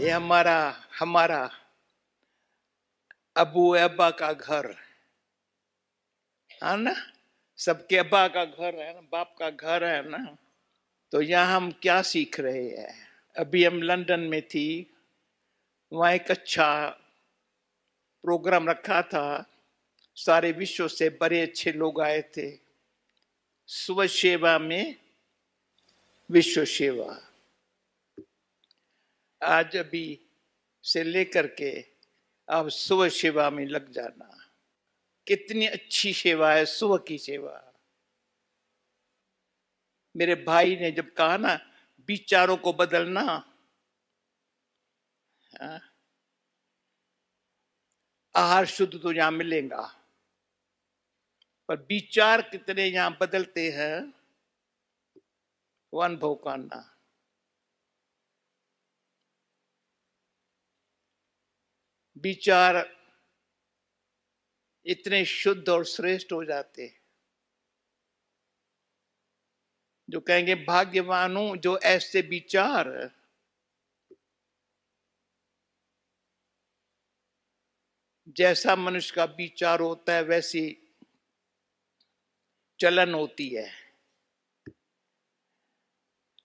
ये हमारा हमारा अबू अब्बा का घर है हाँ ना सबके अब्बा का घर है ना बाप का घर है ना तो यहाँ हम क्या सीख रहे हैं अभी हम लंदन में थी वहाँ एक अच्छा प्रोग्राम रखा था सारे विश्व से बड़े अच्छे लोग आए थे स्व सेवा में विश्व सेवा आज अभी से लेकर के आप सुबह सेवा में लग जाना कितनी अच्छी सेवा है सुबह की सेवा मेरे भाई ने जब कहा ना विचारों को बदलना हाँ, आहार शुद्ध तो यहां मिलेगा पर विचार कितने यहां बदलते हैं वन अनुभव करना विचार इतने शुद्ध और श्रेष्ठ हो जाते हैं जो कहेंगे भाग्यवानों जो ऐसे विचार जैसा मनुष्य का विचार होता है वैसी चलन होती है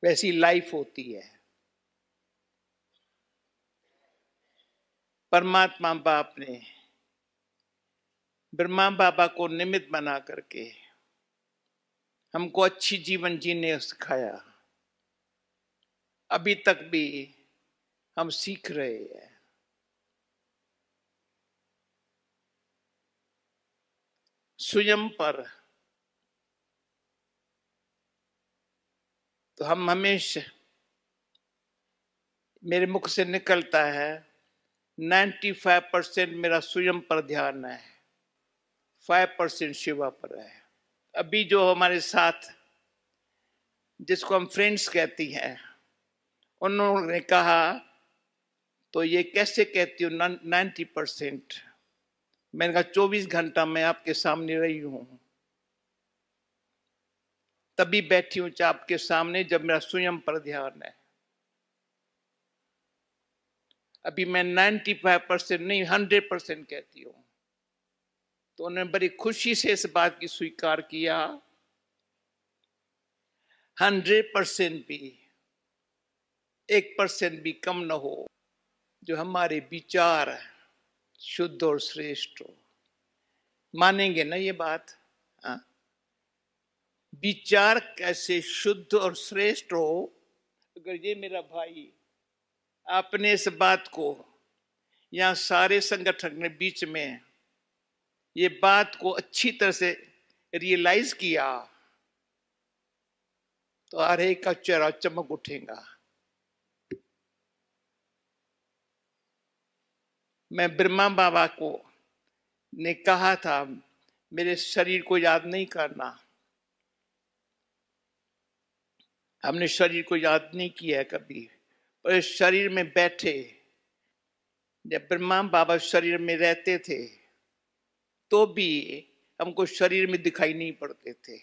वैसी लाइफ होती है परमात्मा बाप ने ब्रह्मा बाबा को निमित्त बना करके हमको अच्छी जीवन जीने सिखाया अभी तक भी हम सीख रहे हैं स्वयं पर तो हम हमेशा मेरे मुख से निकलता है 95 परसेंट मेरा स्वयं पर ध्यान है 5 परसेंट शिवा पर है अभी जो हमारे साथ जिसको हम फ्रेंड्स कहती हैं उन्होंने कहा तो ये कैसे कहती हूँ नाइन्टी परसेंट मैंने कहा चौबीस घंटा मैं आपके सामने रही हूँ तभी बैठी हूँ आपके सामने जब मेरा स्वयं पर ध्यान है अभी मैं 95 परसेंट नहीं 100 परसेंट कहती हूँ तो उन्होंने बड़ी खुशी से इस बात की स्वीकार किया 100 परसेंट भी एक परसेंट भी कम न हो जो हमारे विचार शुद्ध और श्रेष्ठ हो मानेंगे ना ये बात हाँ। विचार कैसे शुद्ध और श्रेष्ठ हो अगर ये मेरा भाई आपने इस बात को या सारे संगठन ने बीच में ये बात को अच्छी तरह से रियलाइज किया तो हर एक का चेहरा चमक उठेगा मैं ब्रह्मा बाबा को ने कहा था मेरे शरीर को याद नहीं करना हमने शरीर को याद नहीं किया है कभी और इस शरीर में बैठे जब ब्रह्मा बाबा शरीर में रहते थे तो भी हमको शरीर में दिखाई नहीं पड़ते थे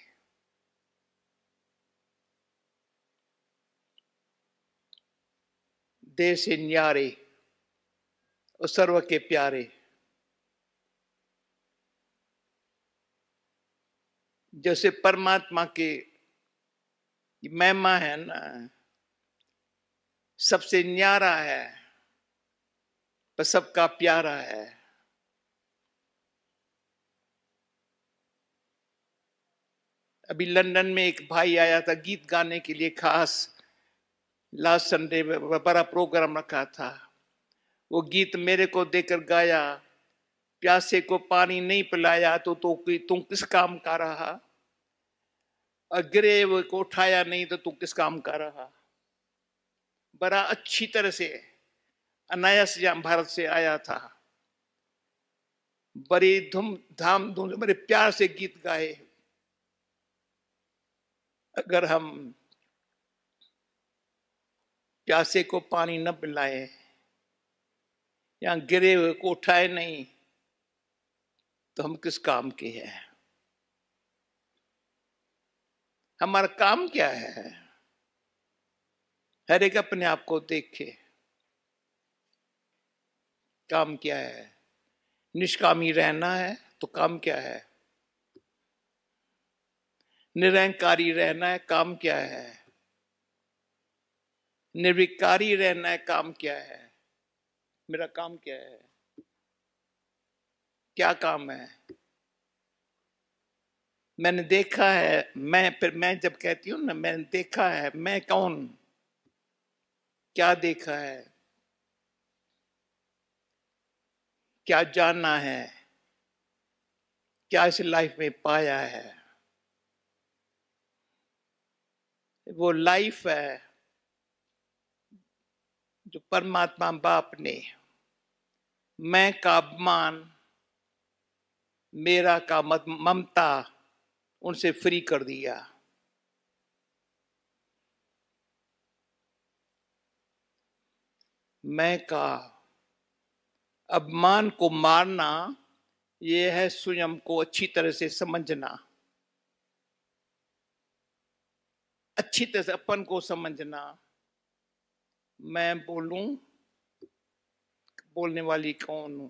देश से न्यारे और सर्व के प्यारे जैसे परमात्मा के महिमा है ना सबसे न्यारा है पर सबका प्यारा है अभी लंदन में एक भाई आया था गीत गाने के लिए खास लास्ट संडे बड़ा प्रोग्राम रखा था वो गीत मेरे को देकर गाया प्यासे को पानी नहीं पिलाया तो, तो तुम किस काम का रहा अग्रे को उठाया नहीं तो तू किस काम का रहा बड़ा अच्छी तरह से अनायास भारत से आया था बड़ी धूम धाम धूम बड़े प्यार से गीत गाए अगर हम प्यासे को पानी न पिलाए या गिरे हुए को उठाए नहीं तो हम किस काम के हैं हमारा काम क्या है हर एक अपने आप को देखे काम क्या है निष्कामी रहना है तो काम क्या है निरंकारी रहना है काम क्या है निर्विकारी रहना है काम क्या है मेरा काम क्या है क्या काम है मैंने देखा है मैं फिर मैं जब कहती हूं ना मैंने देखा है मैं कौन क्या देखा है क्या जानना है क्या इस लाइफ में पाया है वो लाइफ है जो परमात्मा बाप ने मैं का अपमान मेरा का ममता उनसे फ्री कर दिया मैं का अब मान को मारना ये है स्वयं को अच्छी तरह से समझना अच्छी तरह से अपन को समझना मैं बोलूं बोलने वाली कौन हूं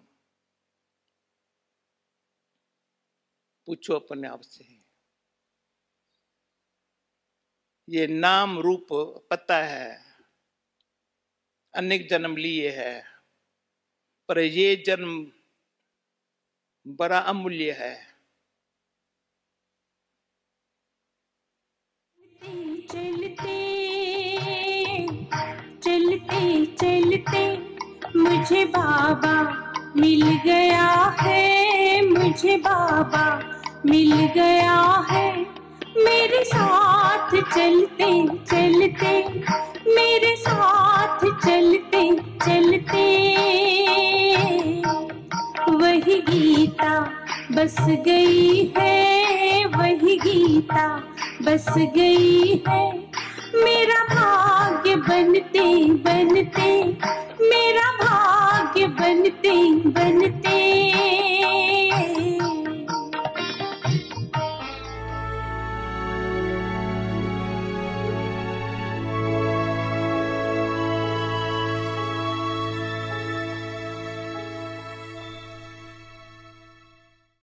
पूछो अपने आप से ये नाम रूप पता है अनेक जन्म लिए है पर ये जन्म बड़ा अमूल्य है चलते चलते चलते मुझे बाबा मिल गया है मुझे बाबा मिल गया है मेरे साथ चलते चलते मेरे साथ चलते चलते वही गीता बस गई है वही गीता बस गई है मेरा भाग्य बनते बनते मेरा भाग्य बनते बनते